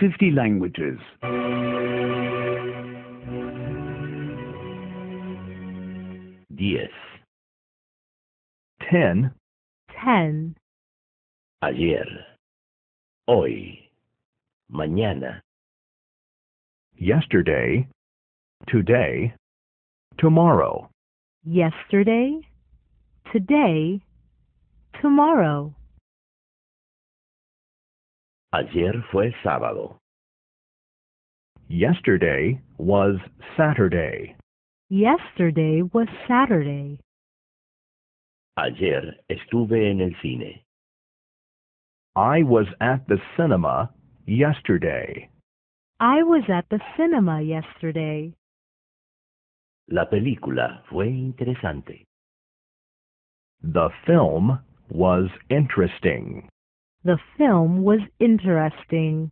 50 languages. Diez. Ten. Ten. Ayer. Hoy. Mañana. Yesterday. Today. Tomorrow. Yesterday. Today. Tomorrow. Ayer fue sábado. Yesterday was Saturday. Yesterday was Saturday. Ayer estuve en el cine. I was at the cinema yesterday. I was at the cinema yesterday. La película fue interesante. The film was interesting. The film was interesting.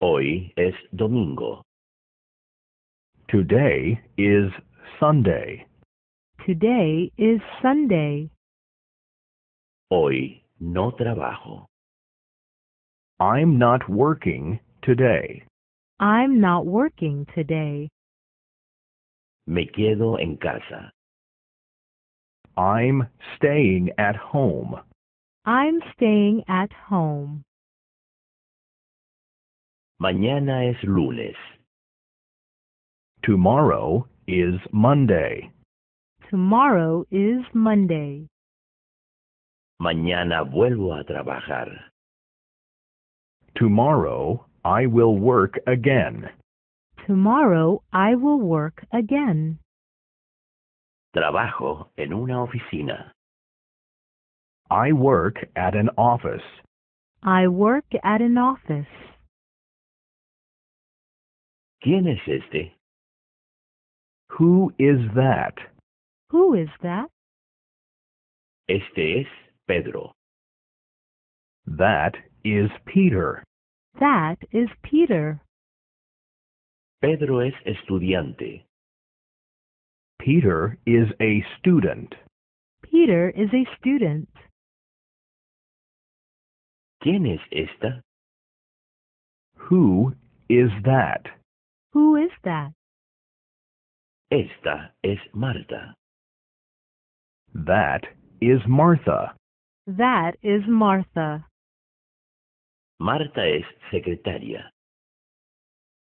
Hoy es domingo. Today is Sunday. Today is Sunday. Hoy no trabajo. I'm not working today. I'm not working today. Me quedo en casa. I'm staying at home. I'm staying at home. Mañana es lunes. Tomorrow is Monday. Tomorrow is Monday. Mañana vuelvo a trabajar. Tomorrow I will work again. Tomorrow I will work again. Trabajo en una oficina. I work at an office. I work at an office. ¿Quién es este? Who is that? Who is that? Este es Pedro. That is Peter. That is Peter. Pedro es estudiante. Peter is a student. Peter is a student. ¿Quién es esta? Who is that? Who is that? Esta es Marta. That is Martha. That is Martha. Marta es secretaria.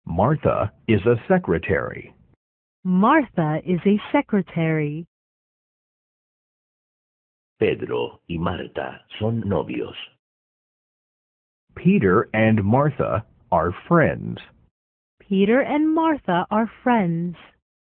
Martha is a secretary. Martha is a secretary. Pedro y Marta son novios. Peter and Martha are friends. Peter and Martha are friends.